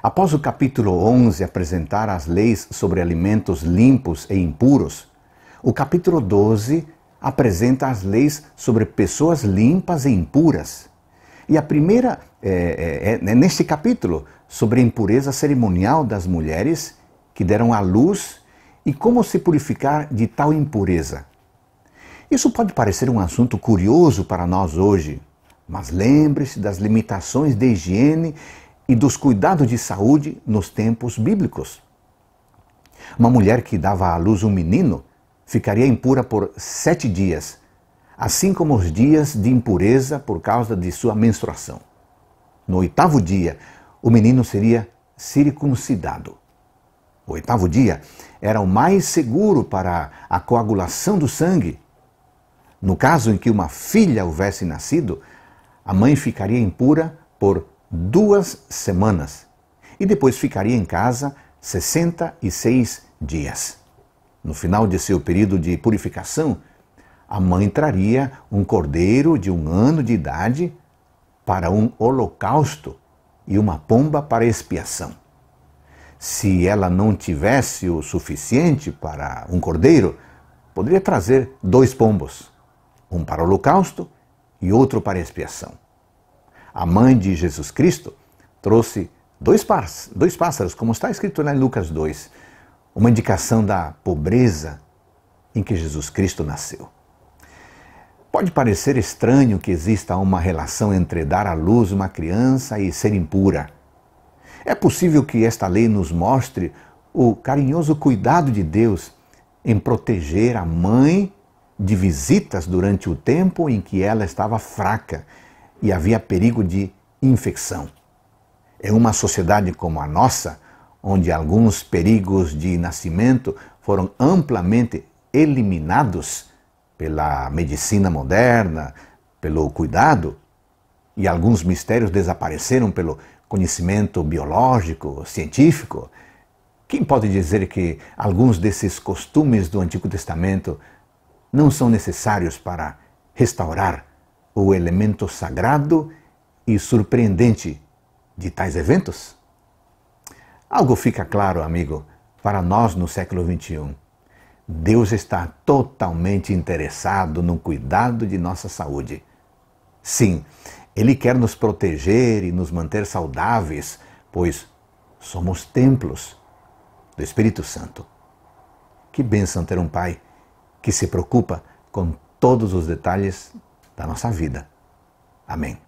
Após o capítulo 11 apresentar as leis sobre alimentos limpos e impuros, o capítulo 12 apresenta as leis sobre pessoas limpas e impuras. E a primeira é, é, é, neste capítulo sobre a impureza cerimonial das mulheres que deram à luz e como se purificar de tal impureza. Isso pode parecer um assunto curioso para nós hoje, mas lembre-se das limitações de higiene e dos cuidados de saúde nos tempos bíblicos. Uma mulher que dava à luz um menino ficaria impura por sete dias, assim como os dias de impureza por causa de sua menstruação. No oitavo dia, o menino seria circuncidado. O oitavo dia era o mais seguro para a coagulação do sangue. No caso em que uma filha houvesse nascido, a mãe ficaria impura por duas semanas e depois ficaria em casa 66 dias. No final de seu período de purificação, a mãe traria um cordeiro de um ano de idade para um holocausto e uma pomba para expiação. Se ela não tivesse o suficiente para um cordeiro, poderia trazer dois pombos, um para o holocausto e outro para expiação a mãe de Jesus Cristo, trouxe dois, pás, dois pássaros, como está escrito lá em Lucas 2, uma indicação da pobreza em que Jesus Cristo nasceu. Pode parecer estranho que exista uma relação entre dar à luz uma criança e ser impura. É possível que esta lei nos mostre o carinhoso cuidado de Deus em proteger a mãe de visitas durante o tempo em que ela estava fraca e havia perigo de infecção. Em é uma sociedade como a nossa, onde alguns perigos de nascimento foram amplamente eliminados pela medicina moderna, pelo cuidado, e alguns mistérios desapareceram pelo conhecimento biológico, científico, quem pode dizer que alguns desses costumes do Antigo Testamento não são necessários para restaurar o elemento sagrado e surpreendente de tais eventos? Algo fica claro, amigo, para nós no século XXI. Deus está totalmente interessado no cuidado de nossa saúde. Sim, Ele quer nos proteger e nos manter saudáveis, pois somos templos do Espírito Santo. Que bênção ter um Pai que se preocupa com todos os detalhes da nossa vida. Amém.